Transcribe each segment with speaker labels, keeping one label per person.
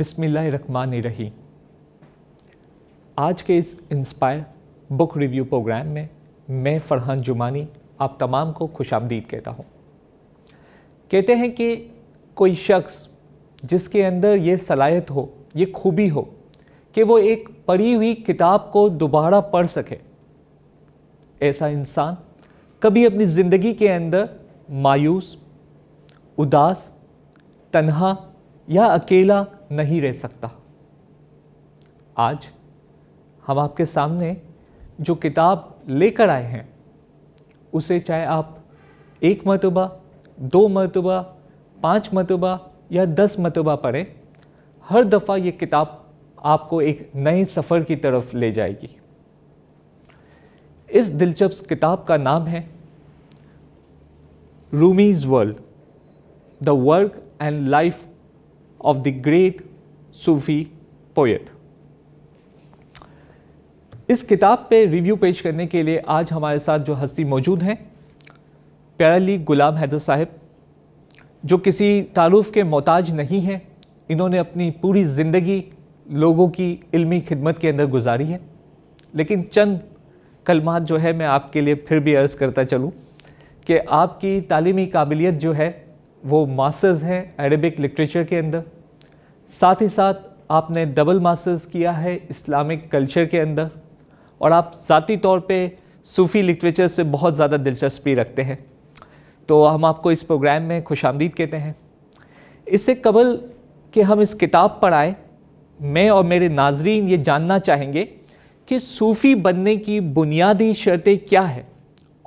Speaker 1: रकमान रही आज के इस इंस्पायर बुक रिव्यू प्रोग्राम में मैं फरहान जुमानी आप तमाम को खुश आमदीद कहता हूँ कहते हैं कि कोई शख्स जिसके अंदर ये सलाहियत हो ये खूबी हो कि वो एक पढ़ी हुई किताब को दोबारा पढ़ सके ऐसा इंसान कभी अपनी ज़िंदगी के अंदर मायूस उदास तन्हा या अकेला नहीं रह सकता आज हम आपके सामने जो किताब लेकर आए हैं उसे चाहे आप एक मरतबा दो मरतबा पांच मरतबा या दस मरतबा पढ़ें हर दफ़ा ये किताब आपको एक नए सफ़र की तरफ ले जाएगी इस दिलचस्प किताब का नाम है Rumi's world the work and life of the great Sufi poet. इस किताब पे रिव्यू पेश करने के लिए आज हमारे साथ जो हस्ती मौजूद हैं प्याराली गुलाम हैदर साहब जो किसी तारुफ के मोहताज नहीं हैं इन्होंने अपनी पूरी ज़िंदगी लोगों की इल्मी खिदमत के अंदर गुजारी है लेकिन चंद कलमात जो है मैं आपके लिए फिर भी अर्ज़ करता चलूँ कि आपकी तालीमी काबिलियत जो है वो मास्टर्स हैं अरेबिक लिटरेचर के अंदर साथ ही साथ आपने डबल मास्टर्स किया है इस्लामिक कल्चर के अंदर और आप ज़ाती तौर पे सूफ़ी लिटरेचर से बहुत ज़्यादा दिलचस्पी रखते हैं तो हम आपको इस प्रोग्राम में खुश आमदीद कहते हैं इससे कबल कि हम इस किताब पर आए मैं और मेरे नाजरीन ये जानना चाहेंगे कि सूफ़ी बनने की बुनियादी शर्तें क्या है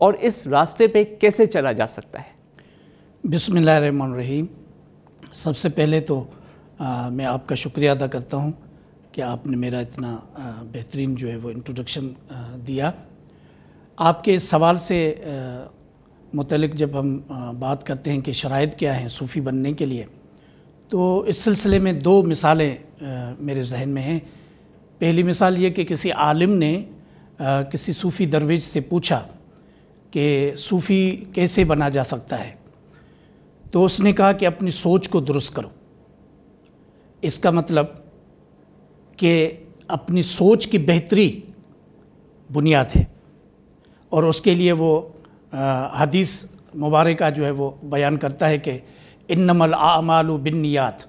Speaker 1: और इस रास्ते पे कैसे चला जा सकता है
Speaker 2: बिसमिल्ल रहीम सबसे पहले तो आ, मैं आपका शुक्रिया अदा करता हूँ कि आपने मेरा इतना बेहतरीन जो है वो इंट्रोडक्शन दिया आपके इस सवाल से मुतलक जब हम आ, बात करते हैं कि शराइ क्या हैं सूफ़ी बनने के लिए तो इस सिलसिले में दो मिसालें आ, मेरे जहन में हैं पहली मिसाल ये कि किसी आलिम ने आ, किसी सूफ़ी दरवेज से पूछा कि सूफ़ी कैसे बना जा सकता है तो उसने कहा कि अपनी सोच को दुरुस्त करो इसका मतलब कि अपनी सोच की बेहतरी बुनियाद है और उसके लिए वो हदीस मुबारक जो है वो बयान करता है कि इन नमल आमाल नियात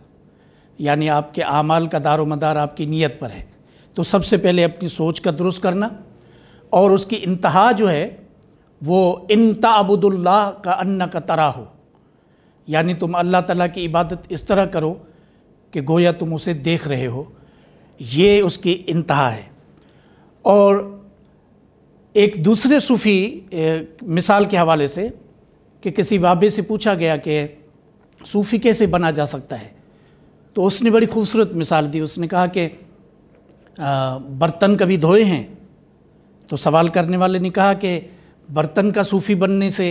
Speaker 2: यानी आपके आमाल का दारो मदार आपकी नीयत पर है तो सबसे पहले अपनी सोच का दुरुस्त करना और उसकी इंतहा जो है वो इन ताबुदुल्ला का अन्न का तरा हो यानी तुम अल्लाह ताला की इबादत इस तरह करो कि गोया तुम उसे देख रहे हो ये उसकी इंतहा है और एक दूसरे सूफ़ी मिसाल के हवाले से कि किसी बाबे से पूछा गया कि सूफ़ी कैसे बना जा सकता है तो उसने बड़ी खूबसूरत मिसाल दी उसने कहा कि बर्तन कभी धोए हैं तो सवाल करने वाले ने कहा कि बर्तन का सूफ़ी बनने से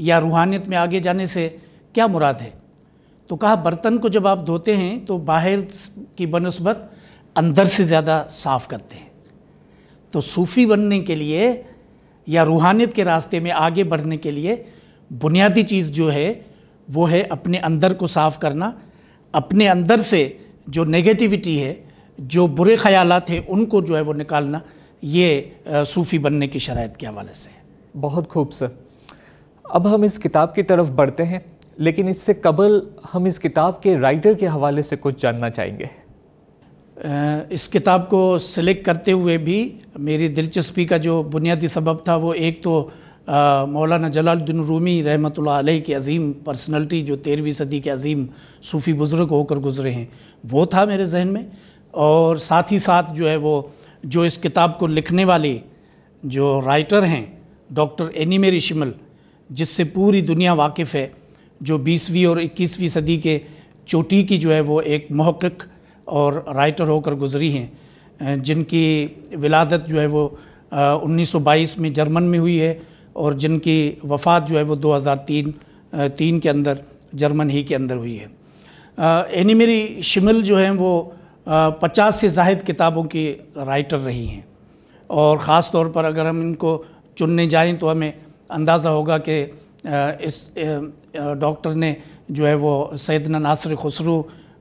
Speaker 2: या रूहानियत में आगे जाने से क्या मुराद है तो कहा बर्तन को जब आप धोते हैं तो बाहर की बनस्बत अंदर से ज़्यादा साफ़ करते हैं तो सूफ़ी बनने के लिए या रूहानियत के रास्ते में आगे बढ़ने के लिए बुनियादी चीज़ जो है वो है अपने अंदर को साफ़ करना अपने अंदर से जो नेगेटिविटी है जो बुरे ख्याल हैं उनको जो है वो निकालना ये सूफ़ी बनने की शरात के हवाले से है बहुत खूब सर अब हम इस किताब की तरफ बढ़ते हैं लेकिन इससे कबल हम इस किताब के राइटर के हवाले से कुछ जानना चाहेंगे इस किताब को सिलेक्ट करते हुए भी मेरी दिलचस्पी का जो बुनियादी सबब था वो एक तो मौलाना जलालुद्दीन रूमी रहमत आलही की अजीम पर्सनलिटी जो तेरहवीं सदी के अजीम सूफ़ी बुज़ुर्ग होकर गुजरे हैं वो था मेरे जहन में और साथ ही साथ जो है वो जो इस किताब को लिखने वाले जो राइटर हैं डॉक्टर एनी मेरी शिमल जिससे पूरी दुनिया वाकिफ़ है जो बीसवीं और इक्कीसवीं सदी के चोटी की जो है वो एक महक़ और राइटर होकर गुजरी हैं जिनकी विलादत जो है वो आ, 1922 में जर्मन में हुई है और जिनकी वफ़ात जो है वो 2003 तीन के अंदर जर्मन ही के अंदर हुई है एनी मेरी शिमल जो हैं वो पचास से जायद किताबों की राइटर रही हैं और ख़ास तौर पर अगर हम इनको चुनने जाएं तो हमें अंदाज़ा होगा कि इस डॉक्टर ने जो है वो सैदना नासर खसरू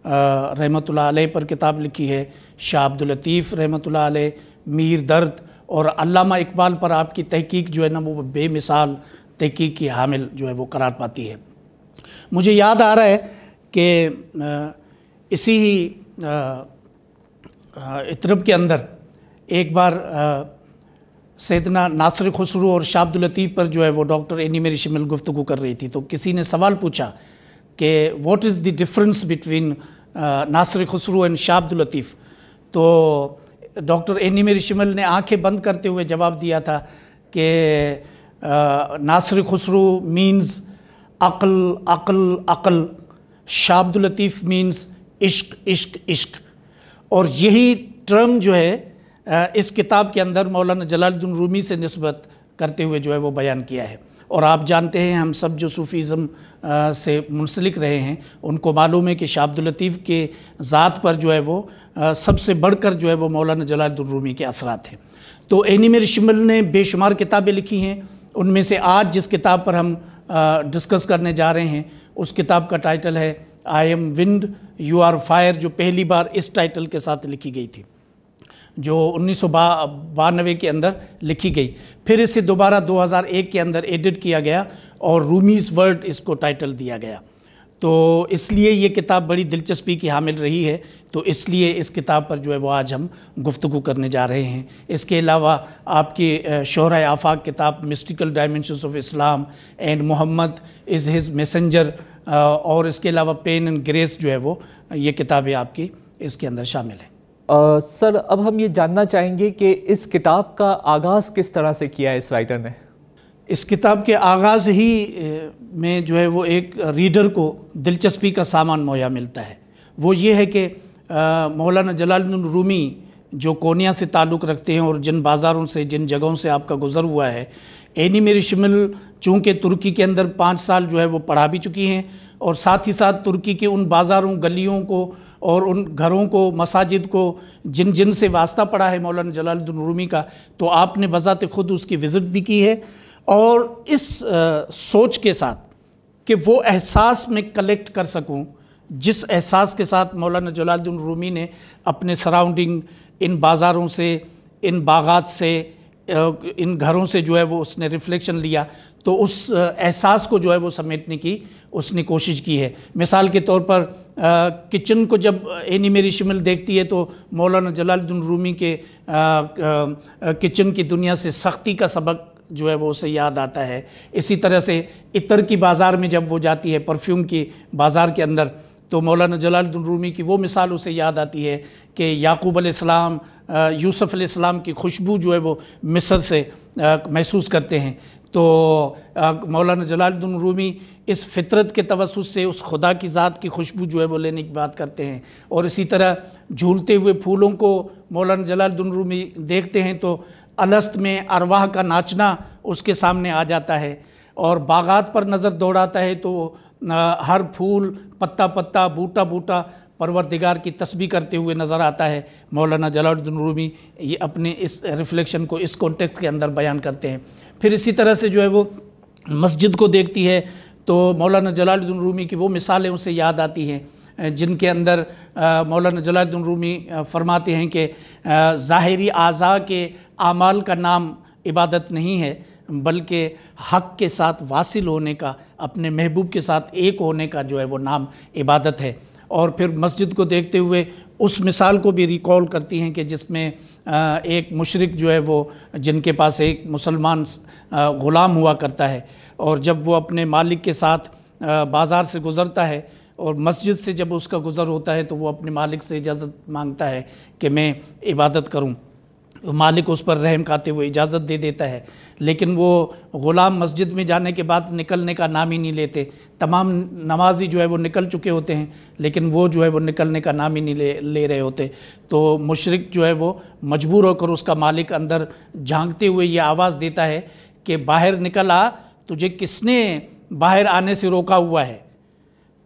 Speaker 2: रहमत पर किताब लिखी है शाह अब्दुल लतीफ़ रहमत मीर दर्द और अलामा इकबाल पर आपकी तहकीक जो है ना वो बेमिसाल तहकीक की हामिल जो है वो करार पाती है मुझे याद आ रहा है कि इसी ही इतरब के अंदर एक बार सैदना नासिर खसरू और शाब्दुल लतीफ़ पर जो है वो डॉक्टर एनी मेरी शिमिल गुफ्तु कर रही थी तो किसी ने सवाल पूछा कि what is the difference between Nasir Khusraw and Shah Abdul Latif तो डॉक्टर एनी मेरी शिमल ने आँखें बंद करते हुए जवाब दिया था कि uh, नासिर खसरू मीन्स अकल अकल अकल शाब्दुल लतीफ़ मीन्स इश्क इश्क इश्क और यही टर्म जो है इस किताब के अंदर मौलाना जलालुद्दीन रूमी से नस्बत करते हुए जो है वो बयान किया है और आप जानते हैं हम सब जो सूफ़ीज़म से मुंसलिक रहे हैं उनको मालूम है कि शाब्दुलतीफ़ के ज़ात पर जो है वो सबसे बढ़कर जो है वो मौलाना जलालुद्दीन रूमी के असरात हैं तो एनिमर शिमल ने बेशुमार किताबें लिखी हैं उनमें से आज जिस किताब पर हम डिस्कस करने जा रहे हैं उस किताब का टाइटल है I am wind you are fire जो पहली बार इस टाइटल के साथ लिखी गई थी जो उन्नीस बानवे के अंदर लिखी गई फिर इसे दोबारा 2001 के अंदर एडिट किया गया और रूमीज़ वर्ल्ड इसको टाइटल दिया गया तो इसलिए ये किताब बड़ी दिलचस्पी की हामिल रही है तो इसलिए इस किताब पर जो है वो आज हम गुफ्तु करने जा रहे हैं इसके अलावा आपकी शहर आफाक किताब mystical dimensions of Islam and Muhammad is his messenger और इसके अलावा पेन एंड ग्रेस जो है वो ये किताबें आपकी इसके अंदर शामिल हैं आ, सर
Speaker 1: अब हम ये जानना चाहेंगे कि इस किताब का आगाज़ किस तरह से किया है इस राइटर ने
Speaker 2: इस किताब के आगाज़ ही में जो है वो एक रीडर को दिलचस्पी का सामान मुहैया मिलता है वो ये है कि मौलाना जलालुद्दीन रूमी जो कोनिया से ताल्लुक़ रखते हैं और जिन बाज़ारों से जिन जगहों से आपका गुज़र हुआ है एनी मेरी शिमल चूँकि तुर्की के अंदर पाँच साल जो है वो पढ़ा भी चुकी हैं और साथ ही साथ तुर्की के उन बाज़ारों गलियों को और उन घरों को मसाजिद को जिन जिन से वास्ता पड़ा है मौलाना जलालुद्दीन रूमी का तो आपने बज़ात ख़ुद उसकी विज़िट भी की है और इस आ, सोच के साथ कि वो एहसास में कलेक्ट कर सकूं जिस एहसास के साथ मौलाना जलालुद्दीन रूमी ने अपने सराउंडिंग इन बाज़ारों से इन बागात से इन घरों से जो है वो उसने रिफ्लेक्शन लिया तो उस एहसास को जो है वो समेटने की उसने कोशिश की है मिसाल के तौर पर किचन को जब एनी मेरी शिमल देखती है तो मौलाना जलालुद्दीन रूमी के किचन की दुनिया से सख्ती का सबक जो है वो उसे याद आता है इसी तरह से इतर की बाज़ार में जब वो जाती है परफ्यूम की बाज़ार के अंदर तो मौलाना जलालुद्दीन रूमी की वो मिसाल उसे याद आती है कि याकूब अलैहिस्सलाम यूसुफ अलैहिस्सलाम की खुशबू जो है वो मिस्र से महसूस करते हैं तो मौलाना जलालुद्दीन रूमी इस फितरत के तवसुस से उस खुदा की ज़ात की खुशबू जो है वो लेने की बात करते हैं और इसी तरह झूलते हुए फूलों को मौलाना जलालुद्दीन रूमी देखते हैं तो अलस्त में अरवाह का नाचना उसके सामने आ जाता है और बागात पर नज़र दौड़ाता है तो हर फूल पत्ता पत्ता बूटा बूटा परवरदिगार की तस्वीर करते हुए नज़र आता है मौलाना जलालुद्दीन रूमी ये अपने इस रिफ्लेक्शन को इस कॉन्टेक्स्ट के अंदर बयान करते हैं फिर इसी तरह से जो है वो मस्जिद को देखती है तो मौलाना जलालुद्दीन रूमी की वो मिसालें उसे याद आती हैं जिनके अंदर मौलाना जलालुद्दीन रूमी फरमाते हैं कि ज़ाहरी आज़ा के आमाल का नाम इबादत नहीं है बल्कि हक के साथ वासिल होने का अपने महबूब के साथ एक होने का जो है वो नाम इबादत है और फिर मस्जिद को देखते हुए उस मिसाल को भी रिकॉल करती हैं कि जिसमें एक मशरक जो है वो जिनके पास एक मुसलमान ग़ुलाम हुआ करता है और जब वो अपने मालिक के साथ बाज़ार से गुज़रता है और मस्जिद से जब उसका गुज़र होता है तो वो अपने मालिक से इजाज़त मांगता है कि मैं इबादत करूं मालिक उस पर रहम खाते हुए इजाज़त दे देता है लेकिन वो ग़ुलाम मस्जिद में जाने के बाद निकलने का नाम ही नहीं लेते तमाम नमाजी जो है वो निकल चुके होते हैं लेकिन वो जो है वो निकलने का नाम ही नहीं ले ले रहे होते तो मुशरक जो है वो मजबूर होकर उसका मालिक अंदर झांकते हुए ये आवाज़ देता है कि बाहर निकल आ तुझे किसने बाहर आने से रोका हुआ है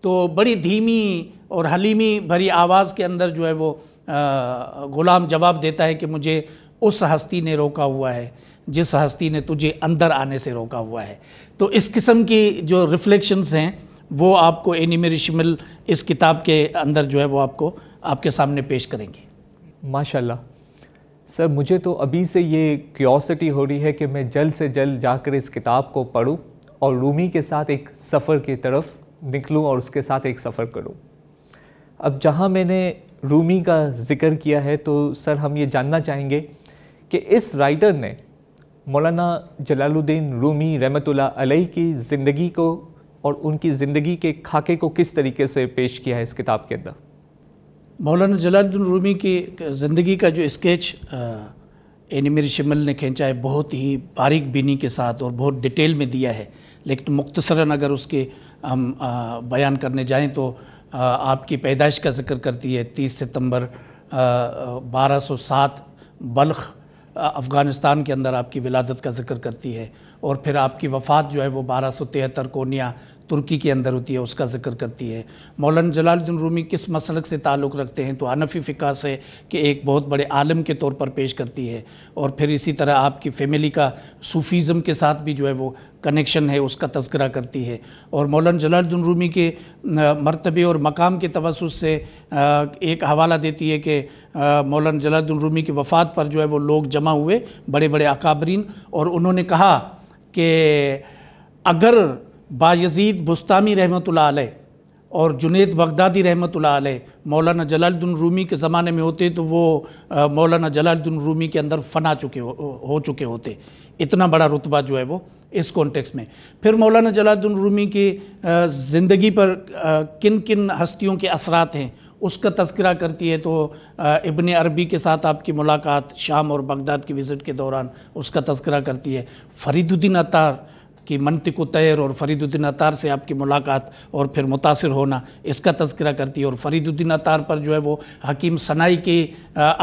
Speaker 2: तो बड़ी धीमी और हलीमी भरी आवाज़ के अंदर जो है वो गुलाम जवाब देता है कि मुझे उस हस्ती ने रोका हुआ है जिस हस्ती ने तुझे अंदर आने से रोका हुआ है तो इस किस्म की जो रिफ्लेक्शंस हैं वो आपको एनिमे इस किताब के अंदर जो है वो आपको आपके सामने पेश करेंगे माशाल्लाह
Speaker 1: सर मुझे तो अभी से ये क्योसिटी हो रही है कि मैं जल्द से जल्द जाकर इस किताब को पढूं और रूमी के साथ एक सफ़र की तरफ निकलूं और उसके साथ एक सफ़र करूं अब जहां मैंने रूमी का जिक्र किया है तो सर हम ये जानना चाहेंगे कि इस राइटर ने मौलाना जलालुद्दीन रूमी रहमतुल्ला अलई की ज़िंदगी को और उनकी ज़िंदगी के खाके को किस तरीके से पेश किया है इस किताब के अंदर
Speaker 2: मौलाना जलालुद्दीन रूमी की ज़िंदगी का जो स्केच एनिमेरी शिमल ने खींचा है बहुत ही बारीक बीनी के साथ और बहुत डिटेल में दिया है लेकिन मुख्तसरा अगर उसके हम बयान करने जाएँ तो आपकी पैदाइश का जिक्र करती है तीस सितम्बर बारह सौ सात बल्ख अफ़गानिस्तान के अंदर आपकी विलादत का जिक्र करती है और फिर आपकी वफ़ात जो है वो बारह सौ तिहत्तर कोनिया तुर्की के अंदर होती है उसका जिक्र करती है मौलाना जलालुद्दीन रूमी किस मसलक से ताल्लुक़ रखते हैं तो हनफी फ़िका से कि एक बहुत बड़े आलम के तौर पर पेश करती है और फिर इसी तरह आपकी फैमिली का सूफ़ीज़म के साथ भी जो है वो कनेक्शन है उसका तस्करा करती है और मौलाना जलालुद्दीन रूमी के मरतबे और मकाम के तवसुस से एक हवाला देती है कि मौलाना जलालुद्दीन रूमी की वफ़ात पर जो है वो लोग जमा हुए बड़े बड़े अकाबरीन और उन्होंने कहा कि अगर बायजीद बुस्तामी रहमत और जुनेद बगदादी रहमत मौलाना जलालुद्दीन रूमी के ज़माने में होते तो वो मौलाना जलालुद्दीन रूमी के अंदर फना चुके हो, हो चुके होते इतना बड़ा रुतबा जो है वो इस कॉन्टेक्स्ट में फिर मौलाना जलालुद्दीन रूमी की ज़िंदगी पर किन किन हस्तियों के असरात हैं उसका तस्करा करती है तो इबन अरबी के साथ आपकी मुलाकात शाम और बगदाद की विज़िट के दौरान उसका तस्करा करती है फरीदुद्दीन अतार कि मनतिक तैर और फरीदुद्दीन अतार से आपकी मुलाकात और फिर मुतासर होना इसका तस्करा करती है और फरीदुद्दीन अतार पर जो है वो हकीम सनाई के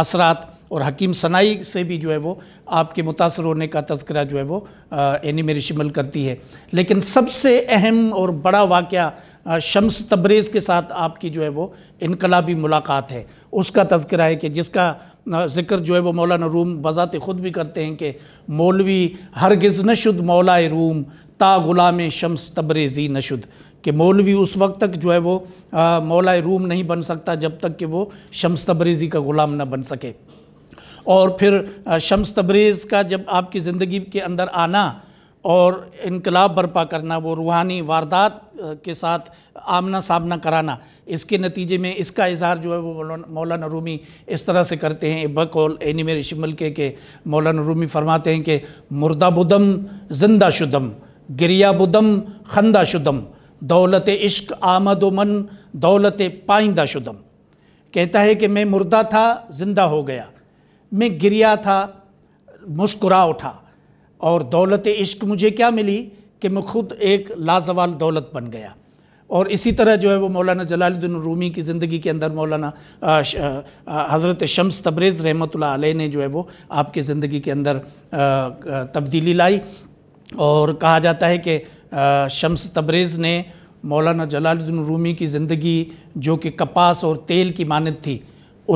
Speaker 2: असरात और हकीम सनाई से भी जो है वो आपके मुतासर होने का तस्करा जो है वो यानी मेरी शिमल करती है लेकिन सबसे अहम और बड़ा वाक़ शम्स तब्रेज़ के साथ आपकी जो है वो इनकलाबी मुलाकात है उसका तस्करा है कि जिसका ज़िक्र जो है वो मौलाना रूम बज़ात ख़ुद भी करते हैं कि मौलवी हरगिज़ नशुद मौला रूम ता गुलाम शम्स तबरेज़ी नशुद कि मौलवी उस वक्त तक जो है वो मौला रूम नहीं बन सकता जब तक कि वो शम्स तबरेज़ी का ग़ुलाम ना बन सके और फिर शम्स तबरेज़ का जब आपकी ज़िंदगी के अंदर आना और इनकलाब बर्पा करना वो रूहानी वारदात के साथ आमना सामना कराना इसके नतीजे में इसका इजहार जो है वो मौलाना रूमी इस तरह से करते हैं बकौल एनिमेर शिमल के मौलाना रूमी फरमाते हैं कि मुर्दा बुदम जिंदा शुदम गिरिया बुदम खंदा शुदम दौलत इश्क आमद मन दौलत पाइंदा शुदम कहता है कि मैं मुर्दा था ज़िंदा हो गया मैं गिरिया था मुस्कुरा उठा और दौलत इश्क मुझे क्या मिली कि मैं खुद एक लाजवाल दौलत बन गया और इसी तरह जो है वो मौलाना जलालुद्दीन रूमी की ज़िंदगी के अंदर मौलाना हज़रत शम्स तबरेज़ रहमत ने जो है वो आपकी ज़िंदगी के अंदर तब्दीली लाई और कहा जाता है कि शम्स तबरेज़ ने मौलाना जलालुद्दीन रूमी की ज़िंदगी जो कि कपास और तेल की मानद थी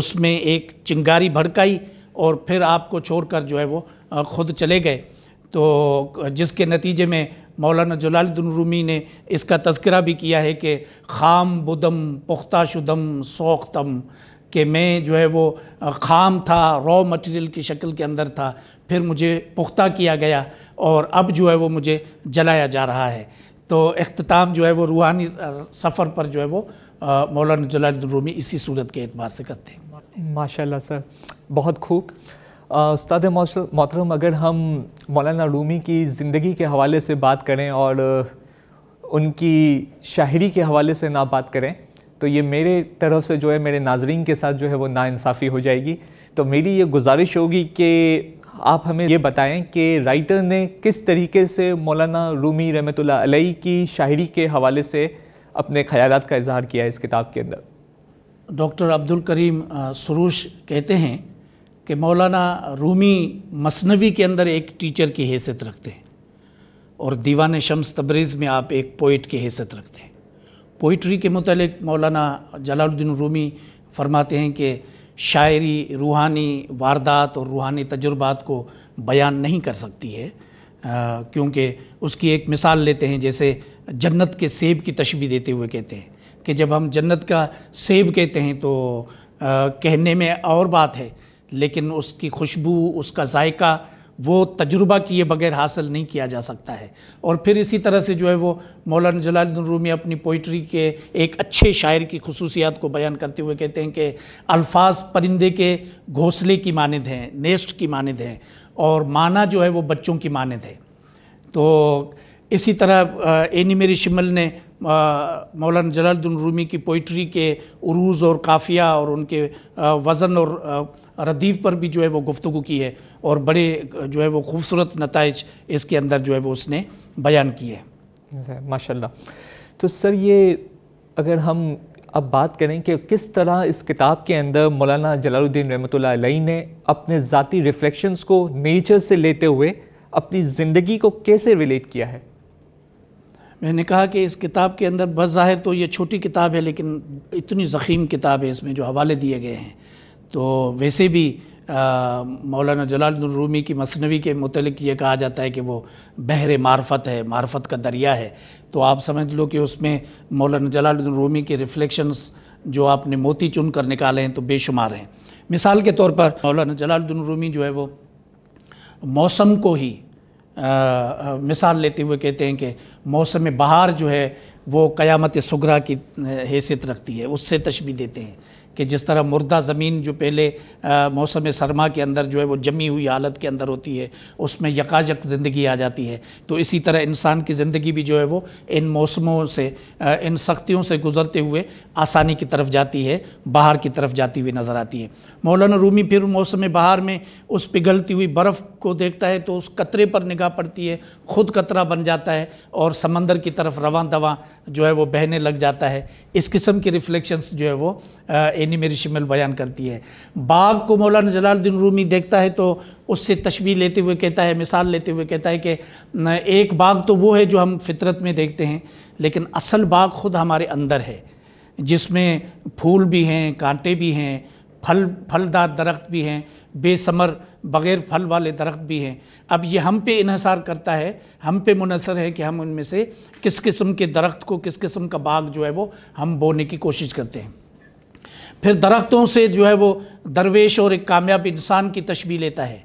Speaker 2: उसमें एक चिंगारी भड़काई और फिर आपको छोड़कर जो है वो ख़ुद चले गए तो जिसके नतीजे में मौलाना जलालुद्दीन रूमी ने इसका तस्करा भी किया है कि खाम बुदम पुख्ता शुदम सोख्तम कि मैं जो है वो खाम था रॉ मटेरियल की शक्ल के अंदर था फिर मुझे पुख्ता किया गया और अब जो है वो मुझे जलाया जा रहा है तो अख्ताम जो है वो रूहानी सफ़र पर जो है वो मौलाना जलालुद्दीन रूमी इसी सूरत के अतबार से करते हैं
Speaker 1: माशाल्लाह सर बहुत खूब उस्ताद मोहतरम अगर हम मौलाना रूमी की ज़िंदगी के हवाले से बात करें और उनकी शायरी के हवाले से ना बात करें तो ये मेरे तरफ से जो है मेरे नाजरन के साथ जो है वो नाानसाफ़ी हो जाएगी तो मेरी ये गुजारिश होगी कि आप हमें ये बताएं कि राइटर ने किस तरीके से मौलाना रूमी रमत अलैह की शायरी के हवाले से अपने ख्याल का इजहार किया है इस किताब के अंदर
Speaker 2: डॉक्टर अब्दुल करीम सुरूश कहते हैं कि मौलाना रूमी मसनवी के अंदर एक टीचर की हैसियत रखते हैं और दीवान शम्स तब्रेज़ में आप एक पोइट की हैसियत रखते हैं पोइट्री के मतलब मौलाना जलालुद्दीन रूमी फरमाते हैं कि शायरी रूहानी वारदात और रूहानी तजुर्बात को बयान नहीं कर सकती है क्योंकि उसकी एक मिसाल लेते हैं जैसे जन्नत के सेब की तशबी देते हुए कहते हैं कि जब हम जन्नत का सेब कहते हैं तो आ, कहने में और बात है लेकिन उसकी खुशबू उसका जायका वो तजुर्बा किए बगैर हासिल नहीं किया जा सकता है और फिर इसी तरह से जो है वो मौलाना जलालुद्दीन रूमी अपनी पोइट्री के एक अच्छे शायर की खसूसियात को बयान करते हुए कहते हैं कि अल्फाज परिंदे के घोंसले की मानद हैं नेस्ट की मानद हैं और माना जो है वो बच्चों की मानद है तो इसी तरह एनी मेरी शिमल ने मौलाना जलालुद्दीन रूमी की पोइट्री के उरूज और काफ़िया और उनके वज़न और रदीफ पर भी जो है वो गुफ्तु की है और बड़े जो है वो खूबसूरत नतज इसके अंदर जो है वो उसने बयान किए हैं माशा तो सर ये अगर हम
Speaker 1: अब बात करें कि किस तरह इस किताब के अंदर मौलाना जलालुद्दीन रहमत ने अपने ज़ाती रिफ्लेक्शंस को नेचर से लेते हुए अपनी ज़िंदगी को कैसे रिलेट
Speaker 2: किया है मैंने कहा कि इस किताब के अंदर बज़ाहिर तो ये छोटी किताब है लेकिन इतनी ज़ख़ीम किताब है इसमें जो हवाले दिए गए हैं तो वैसे भी मौलाना जलालुद्दीन रूमी की मसनवी के मतलब ये कहा जाता है कि वो बहर मार्फत है मार्फत का दरिया है तो आप समझ लो कि उसमें मौलाना जलालुद्दीन रूमी के रिफ्लेक्शंस जो आपने मोती चुन कर निकाले हैं तो बेशुमार हैं मिसाल के तौर पर मौलाना जलालुद्दीन रूमी जो है वो मौसम को ही मिसाल लेते हुए कहते हैं कि मौसम बहार जो है वो क़यामत सुगरा की हैसियत रखती है उससे तशबी देते हैं कि जिस तरह मुर्दा ज़मीन जो पहले मौसम सरमा के अंदर जो है वो जमी हुई हालत के अंदर होती है उसमें यकाजक ज़िंदगी आ जाती है तो इसी तरह इंसान की ज़िंदगी भी जो है वो इन मौसमों से इन सख्तियों से गुजरते हुए आसानी की तरफ जाती है बाहर की तरफ जाती हुई नज़र आती है मौलाना रूमी फिर मौसम बहार में उस पिघलती हुई बर्फ़ को देखता है तो उस कतरे पर निगाह पड़ती है ख़ुद कतरा बन जाता है और समंदर की तरफ रवा दवा जो है वो बहने लग जाता है इस किस्म की रिफ्लेक्शंस जो है वो एनी मेरी शिमल बयान करती है बाग को मौलाना जलालुद्दीन रूमी देखता है तो उससे तशबी लेते हुए कहता है मिसाल लेते हुए कहता है कि एक बाग तो वो है जो हम फितरत में देखते हैं लेकिन असल बाग खुद हमारे अंदर है जिसमें फूल भी हैं कांटे भी हैं फल फलदार दरख्त भी हैं बेसमर बग़ैर फल वाले दरख्त भी हैं अब ये हम पे इनहसार करता है हम पे मुनसर है कि हम उनमें से किस किस्म के दरख्त को किस किस्म का बाग जो है वो हम बोने की कोशिश करते हैं फिर दरख्तों से जो है वो दरवेश और एक कामयाब इंसान की तशबी लेता है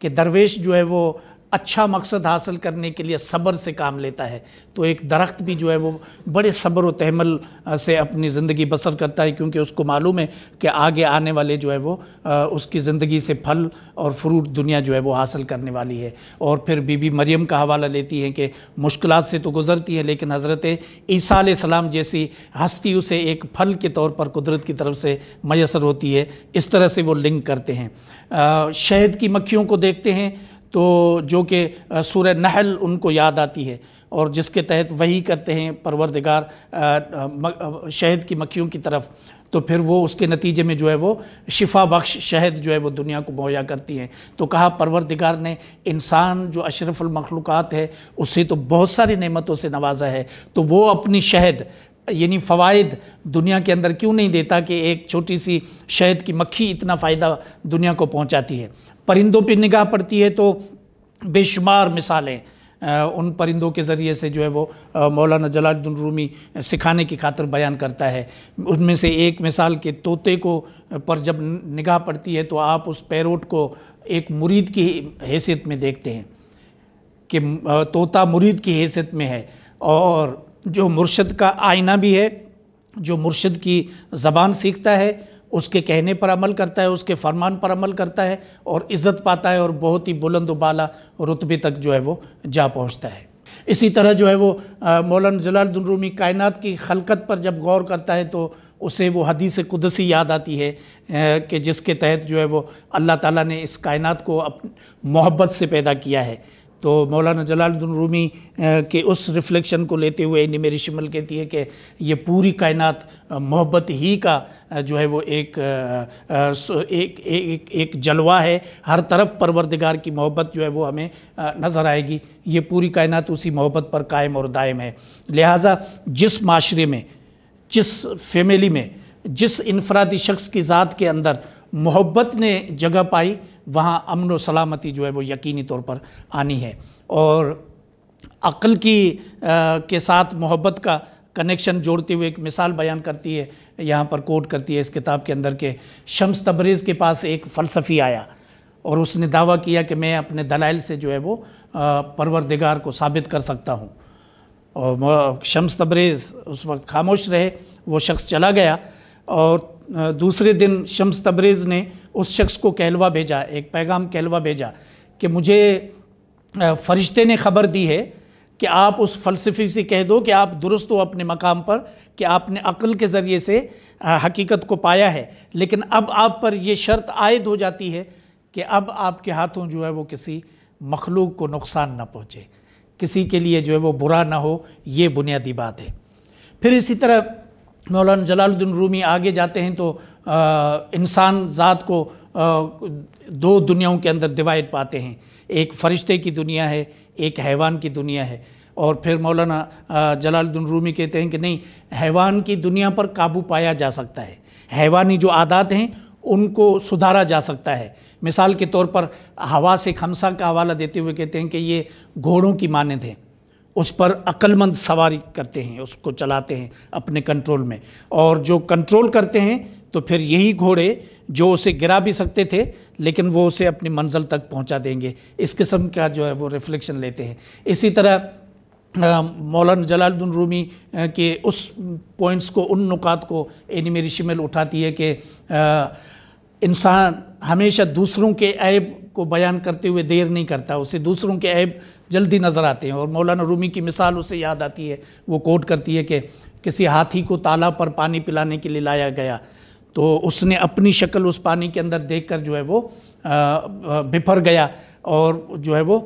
Speaker 2: कि दरवेश जो है वो अच्छा मकसद हासिल करने के लिए सब्र से काम लेता है तो एक दरख्त भी जो है वो बड़े सब्र व तहमल से अपनी ज़िंदगी बसर करता है क्योंकि उसको मालूम है कि आगे आने वाले जो है वो उसकी ज़िंदगी से फल और फ्रूट दुनिया जो है वो हासिल करने वाली है और फिर बीबी मरियम का हवाला लेती हैं कि मुश्किल से तो गुज़रती है लेकिन हज़रत ईसा सलाम जैसी हस्ती उसे एक फल के तौर पर कुदरत की तरफ से मैसर होती है इस तरह से वो लिंक करते हैं शहद की मक्खियों को देखते हैं तो जो कि सूर नहल उनको याद आती है और जिसके तहत वही करते हैं परवरदिगार शहद की मक्खियों की तरफ तो फिर वो उसके नतीजे में जो है वो शिफा बख्श शहद जो है वो दुनिया को मुहैया करती हैं तो कहा परवरदिगार ने इंसान जो अशरफुलमखलूक़ात है उसे तो बहुत सारी नेमतों से नवाजा है तो वो अपनी शहद यानी फ़वाद दुनिया के अंदर क्यों नहीं देता कि एक छोटी सी शहद की मक्खी इतना फ़ायदा दुनिया को पहुंचाती है परिंदों पर निगाह पड़ती है तो बेशुमार मिसालें उन परिंदों के ज़रिए से जो है वो मौलाना जलालुद्दीन रूमी सिखाने की खातर बयान करता है उनमें से एक मिसाल के तोते को पर जब निगाह पड़ती है तो आप उस पैरोट को एक मुरीद की हैसियत में देखते हैं कि तोता मुरीद की हैसियत में है और जो मुर्शद का आईना भी है जो मुर्शद की ज़बान सीखता है उसके कहने पर अमल करता है उसके फरमान पर अमल करता है और इज़्ज़त पाता है और बहुत ही बुलंद उबाला रुतबे तक जो है वो जा पहुँचता है इसी तरह जो है वो मौलाना जलालुद्दीन रूमी कायनात की खलकत पर जब गौर करता है तो उसे वो हदीस कुदसी याद आती है कि जिसके तहत जो है वो अल्लाह ताला ने इस कायनात को अप मोहब्बत से पैदा किया है तो मौलाना जलालुद्दीन रूमी के उस रिफ्लेक्शन को लेते हुए इन मेरी शिमल कहती है कि ये पूरी कायनात मोहब्बत ही का जो है वो एक एक एक, एक जलवा है हर तरफ परवरदिगार की मोहब्बत जो है वो हमें नज़र आएगी ये पूरी कायनात उसी मोहब्बत पर कायम और दायम है लिहाजा जिस माशरे में जिस फैमिली में जिस इनफरादी शख्स की ज़ात के अंदर मोहब्बत ने जगह पाई वहाँ अमन व सलामती जो है वो यकीनी तौर पर आनी है और अक्ल की आ, के साथ मोहब्बत का कनेक्शन जोड़ते हुए एक मिसाल बयान करती है यहाँ पर कोट करती है इस किताब के अंदर के शम्स तबरेज़ के पास एक फ़लसफ़ी आया और उसने दावा किया कि मैं अपने दलाइल से जो है वो परवरदिगार को साबित कर सकता हूँ और शम्स तबरेज़ उस वक्त खामोश रहे वो शख्स चला गया और दूसरे दिन शम्स तबरेज़ ने उस शख्स को कहलवा भेजा एक पैगाम कहलवा भेजा कि मुझे फरिश्ते ने खबर दी है कि आप उस फलसफ़े से कह दो कि आप दुरुस्त हो अपने मकाम पर कि आपने अक्ल के ज़रिए से हकीकत को पाया है लेकिन अब आप पर यह शर्त आयद हो जाती है कि अब आपके हाथों जो है वो किसी मखलूक को नुकसान ना पहुँचे किसी के लिए जो है वो बुरा ना हो ये बुनियादी बात है फिर इसी तरह मौलाना जलालुद्दीन रूमी आगे जाते हैं तो इंसान ज़ात को दो दुनियाओं के अंदर डिवाइड पाते हैं एक फरिश्ते की दुनिया है एक हैवान की दुनिया है और फिर मौलाना जलालुद्दीन रूमी कहते हैं कि नहीं हैवान की दुनिया पर काबू पाया जा सकता है हैवानी जो आदात हैं उनको सुधारा जा सकता है मिसाल के तौर पर हवा से खमसा का हवाला देते हुए कहते हैं कि ये घोड़ों की मानद हैं उस पर अक्लमंद सवारी करते हैं उसको चलाते हैं अपने कंट्रोल में और जो कंट्रोल करते हैं तो फिर यही घोड़े जो उसे गिरा भी सकते थे लेकिन वो उसे अपनी मंजिल तक पहुंचा देंगे इस किस्म का जो है वो रिफ्लेक्शन लेते हैं इसी तरह मौलाना जलालुद्दीन रूमी के उस पॉइंट्स को उन नुकात को एनिमेरी शिमल उठाती है कि इंसान हमेशा दूसरों के ऐब को बयान करते हुए देर नहीं करता उसे दूसरों के ऐब जल्दी नज़र आते हैं और मौलाना रूमी की मिसाल उसे याद आती है वो कोट करती है कि किसी हाथी को ताला पर पानी पिलाने के लिए लाया गया तो उसने अपनी शक्ल उस पानी के अंदर देखकर जो है वो बिफर गया और जो है वो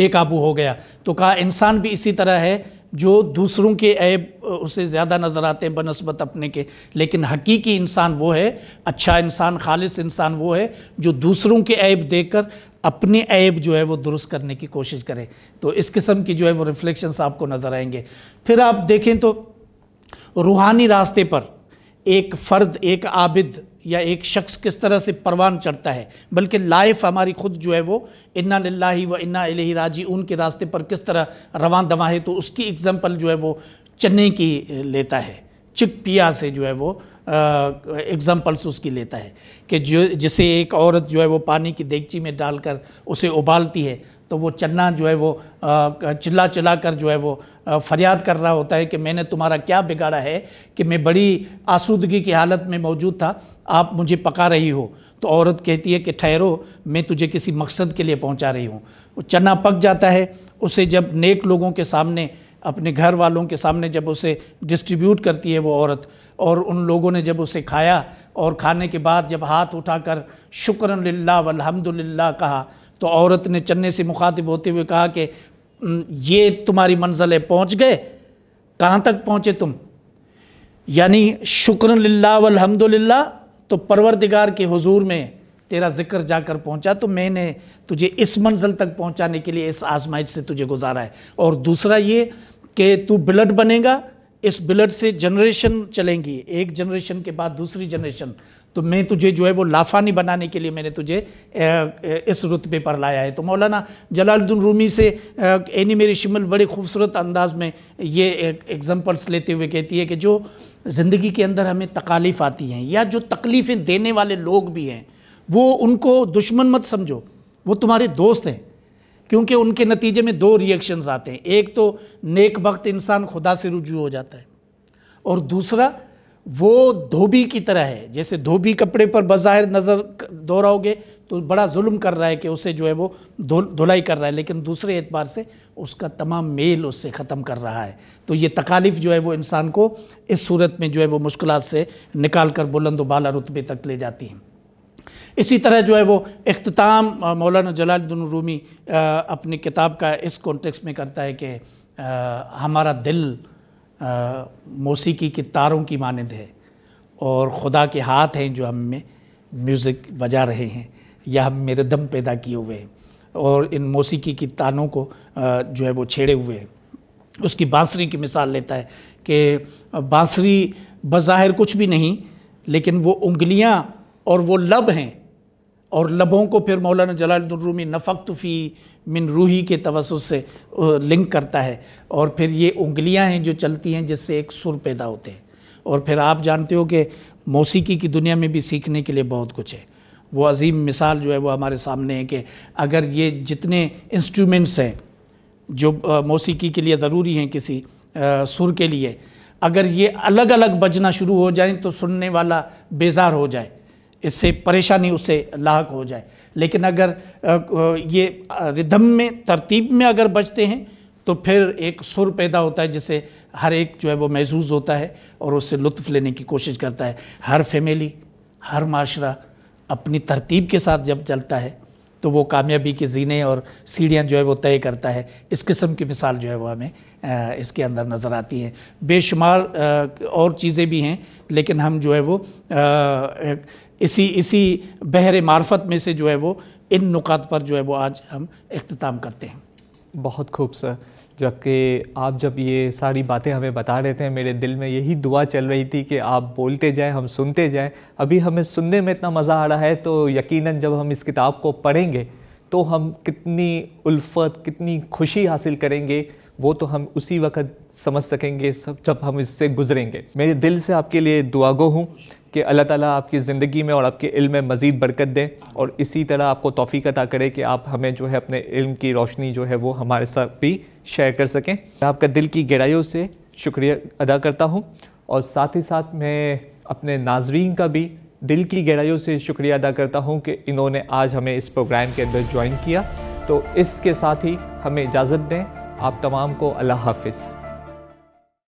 Speaker 2: बेकाबू हो गया तो कहा इंसान भी इसी तरह है जो दूसरों के ऐब उसे ज़्यादा नज़र आते हैं बनस्बत अपने के लेकिन हकीकी इंसान वो है अच्छा इंसान खालिस इंसान वो है जो दूसरों के ऐब देखकर अपने ऐब जो है वो दुरुस्त करने की कोशिश करे तो इस किस्म की जो है वो रिफ्लेक्शंस आपको नज़र आएंगे फिर आप देखें तो रूहानी रास्ते पर एक फ़र्द एक आबिद या एक शख्स किस तरह से परवान चढ़ता है बल्कि लाइफ हमारी खुद जो है वो इन्ना लाही व इन्ना अलही राजी उनके रास्ते पर किस तरह रवान दवा है तो उसकी एग्ज़ाम्पल जो है वो चेन्नई की लेता है चिकपिया से जो है वो एग्ज़ाम्पल्स उसकी लेता है कि जो जिसे एक औरत जो है वो पानी की देगची में डालकर उसे उबालती है तो वो चन्ना जो है वो चिल्ला चिल्ला कर जो है वो फरियाद कर रहा होता है कि मैंने तुम्हारा क्या बिगाड़ा है कि मैं बड़ी आसूदगी की हालत में मौजूद था आप मुझे पका रही हो तो औरत कहती है कि ठहरो मैं तुझे किसी मकसद के लिए पहुंचा रही हूँ चन्ना पक जाता है उसे जब नेक लोगों के सामने अपने घर वालों के सामने जब उसे डिस्ट्रीब्यूट करती है वो औरत और उन लोगों ने जब उसे खाया और खाने के बाद जब हाथ उठाकर शुक्रन लाला वलहमदुल्ला कहा तो औरत ने चन्ने से मुखातिब होते हुए कहा कि ये तुम्हारी मंजिल है पहुँच गए कहाँ तक पहुँचे तुम यानी शुक्र लाला वलहमदुल्ला तो परवरदिगार के हुजूर में तेरा जिक्र जाकर पहुंचा तो मैंने तुझे इस मंजिल तक पहुंचाने के लिए इस आजमाइश से तुझे गुजारा है और दूसरा ये कि तू ब्लड बनेगा इस ब्लड से जनरेशन चलेंगी एक जनरेशन के बाद दूसरी जनरेशन तो मैं तुझे जो है वो लाफानी बनाने के लिए मैंने तुझे इस रुतबे पर लाया है तो मौलाना जलालुद्दीन रूमी से एनी मेरी शिमल बड़े खूबसूरत अंदाज में ये एग्ज़ाम्पल्स लेते हुए कहती है कि जो ज़िंदगी के अंदर हमें तकालीफ आती हैं या जो तकलीफ़ें देने वाले लोग भी हैं वो उनको दुश्मन मत समझो वो तुम्हारे दोस्त हैं क्योंकि उनके नतीजे में दो रिएक्शंस आते हैं एक तो नेक वक्त इंसान खुदा से रुजू हो जाता है और दूसरा वो धोबी की तरह है जैसे धोबी कपड़े पर बज़ाहिर नज़र धो रहोगे तो बड़ा जुल्म कर रहा है कि उसे जो है वो धो धुलाई कर रहा है लेकिन दूसरे एतबार से उसका तमाम मेल उससे ख़त्म कर रहा है तो ये तकालीफ जो है वो इंसान को इस सूरत में जो है वो मुश्किल से निकाल कर बुलंद बाला रुतबे तक ले जाती हैं इसी तरह जो है वो अख्ताम मौलाना जलालुद्दीन रूमी अपनी किताब का इस कॉन्टेक्स में करता है कि हमारा दिल मौसीकी के तारों की मानद है और खुदा के हाथ हैं जो हम में म्यूज़िक बजा रहे हैं या हम मेरे दम पैदा किए हुए हैं और इन मौसीकी की तानों को जो है वो छेड़े हुए हैं उसकी बांसुरी की मिसाल लेता है कि बांसुरी बज़ाहिर कुछ भी नहीं लेकिन वो उंगलियां और वो लब हैं और लबों को फिर मौलाना जलालुद्दीन रूमी नफक तुफ़ी मिन रूही के तवस से लिंक करता है और फिर ये उंगलियां हैं जो चलती हैं जिससे एक सुर पैदा होते हैं और फिर आप जानते हो कि मौसीकी की दुनिया में भी सीखने के लिए बहुत कुछ है वो अजीम मिसाल जो है वो हमारे सामने है कि अगर ये जितने इंस्ट्रूमेंट्स हैं जो मौसीकी के लिए ज़रूरी हैं किसी आ, सुर के लिए अगर ये अलग अलग बजना शुरू हो जाए तो सुनने वाला बेजार हो जाए इससे परेशानी उससे लाक हो जाए लेकिन अगर ये रिदम में तरतीब में अगर बजते हैं तो फिर एक सुर पैदा होता है जिसे हर एक जो है वो महसूस होता है और उससे लुत्फ़ लेने की कोशिश करता है हर फैमिली हर माशरा अपनी तरतीब के साथ जब चलता है तो वो कामयाबी के जीने और सीढ़ियाँ जो है वो तय करता है इस किस्म की मिसाल जो है वो हमें इसके अंदर नज़र आती है बेशुमार और चीज़ें भी हैं लेकिन हम जो है वो इसी इसी बहर मार्फत में से जो है वो इन नुकात पर जो है वो आज हम अख्ताम करते हैं बहुत खूब सर
Speaker 1: जबकि आप जब ये सारी बातें हमें बता रहे थे मेरे दिल में यही दुआ चल रही थी कि आप बोलते जाएं हम सुनते जाएं अभी हमें सुनने में इतना मज़ा आ रहा है तो यकीनन जब हम इस किताब को पढ़ेंगे तो हम कितनी उल्फत कितनी खुशी हासिल करेंगे वो तो हम उसी वक्त समझ सकेंगे सब जब हम इससे गुजरेंगे मेरे दिल से आपके लिए दुआगो हूँ कि अल्लाह ताला आपकी ज़िंदगी में और आपके इल्म में मज़ीद बरकत दे और इसी तरह आपको तोफ़ी अदा करे कि आप हमें जो है अपने इल्म की रोशनी जो है वो हमारे साथ भी शेयर कर सकें आपका दिल की गहराइयों से शुक्रिया अदा करता हूँ और साथ ही साथ मैं अपने नाजरीन का भी दिल की गहराइयों से शुक्रिया अदा करता हूँ कि इन्होंने आज हमें इस प्रोग्राम के अंदर ज्वाइन किया तो इसके साथ ही हमें इजाज़त दें आप तमाम को अल्लाह हाफिज़